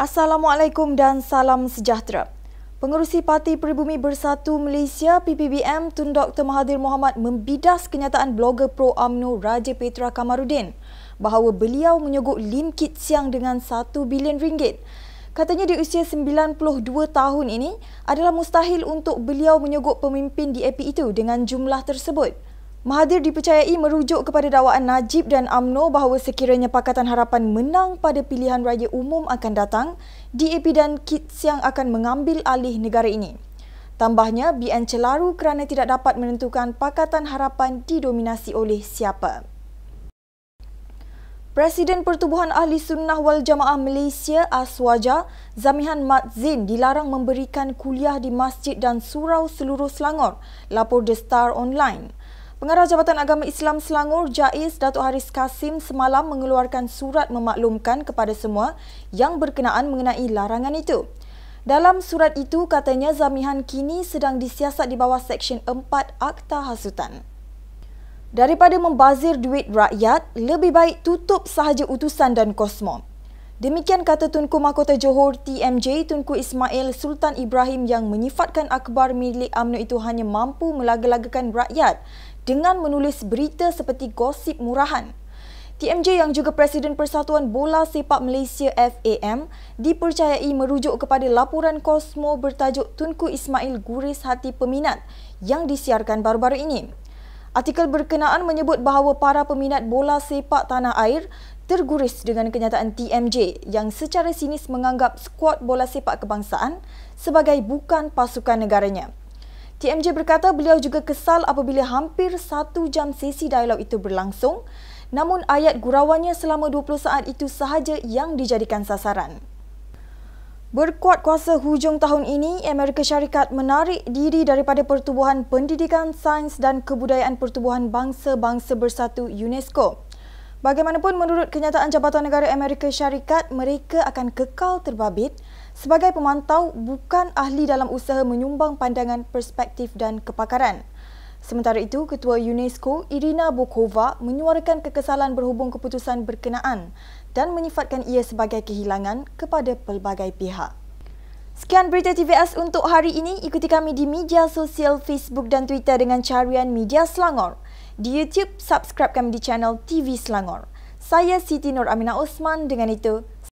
Assalamualaikum dan salam sejahtera. Pengerusi Parti Peribumi Bersatu Malaysia PPBM Tun Dr Mahathir Mohamad membidas kenyataan blogger pro AMNO Raja Petra Kamarudin bahawa beliau menyogok Lim Kit Siang dengan 1 bilion ringgit. Katanya di usia 92 tahun ini adalah mustahil untuk beliau menyogok pemimpin DAP itu dengan jumlah tersebut. Mahathir dipercayai merujuk kepada dakwaan Najib dan AMNO bahawa sekiranya Pakatan Harapan menang pada pilihan raya umum akan datang, DAP dan KITS yang akan mengambil alih negara ini. Tambahnya, BN celaru kerana tidak dapat menentukan Pakatan Harapan didominasi oleh siapa. Presiden Pertubuhan Ahli Sunnah Wal Jamaah Malaysia Aswaja, Zamihan Mat Zin dilarang memberikan kuliah di masjid dan surau seluruh Selangor, lapor The Star Online. Pengarah Jabatan Agama Islam Selangor, Jais Datuk Haris Kasim semalam mengeluarkan surat memaklumkan kepada semua yang berkenaan mengenai larangan itu. Dalam surat itu katanya zamihan kini sedang disiasat di bawah Seksyen 4 Akta Hasutan. Daripada membazir duit rakyat, lebih baik tutup sahaja utusan dan kosmos. Demikian kata Tunku Mahkota Johor TMJ Tunku Ismail Sultan Ibrahim yang menyifatkan akhbar milik UMNO itu hanya mampu melagalagakan rakyat dengan menulis berita seperti gosip murahan. TMJ yang juga Presiden Persatuan Bola Sepak Malaysia FAM dipercayai merujuk kepada laporan Cosmo bertajuk Tunku Ismail Guris Hati Peminat yang disiarkan baru-baru ini. Artikel berkenaan menyebut bahawa para peminat bola sepak tanah air terguris dengan kenyataan TMJ yang secara sinis menganggap skuad bola sepak kebangsaan sebagai bukan pasukan negaranya. TMJ berkata beliau juga kesal apabila hampir satu jam sesi dialog itu berlangsung namun ayat gurauannya selama 20 saat itu sahaja yang dijadikan sasaran. Berkuat kuasa hujung tahun ini, Amerika Syarikat menarik diri daripada Pertubuhan Pendidikan Sains dan Kebudayaan Pertubuhan Bangsa-Bangsa Bersatu UNESCO Bagaimanapun menurut kenyataan Jabatan Negara Amerika Syarikat, mereka akan kekal terbabit sebagai pemantau bukan ahli dalam usaha menyumbang pandangan perspektif dan kepakaran. Sementara itu, Ketua UNESCO Irina Bokova menyuarakan kekesalan berhubung keputusan berkenaan dan menyifatkan ia sebagai kehilangan kepada pelbagai pihak. Sekian berita TVS untuk hari ini. Ikuti kami di media sosial Facebook dan Twitter dengan carian Media Selangor di YouTube, subscribe kami di channel TV Selangor. Saya Siti Nur Aminah Osman, dengan itu,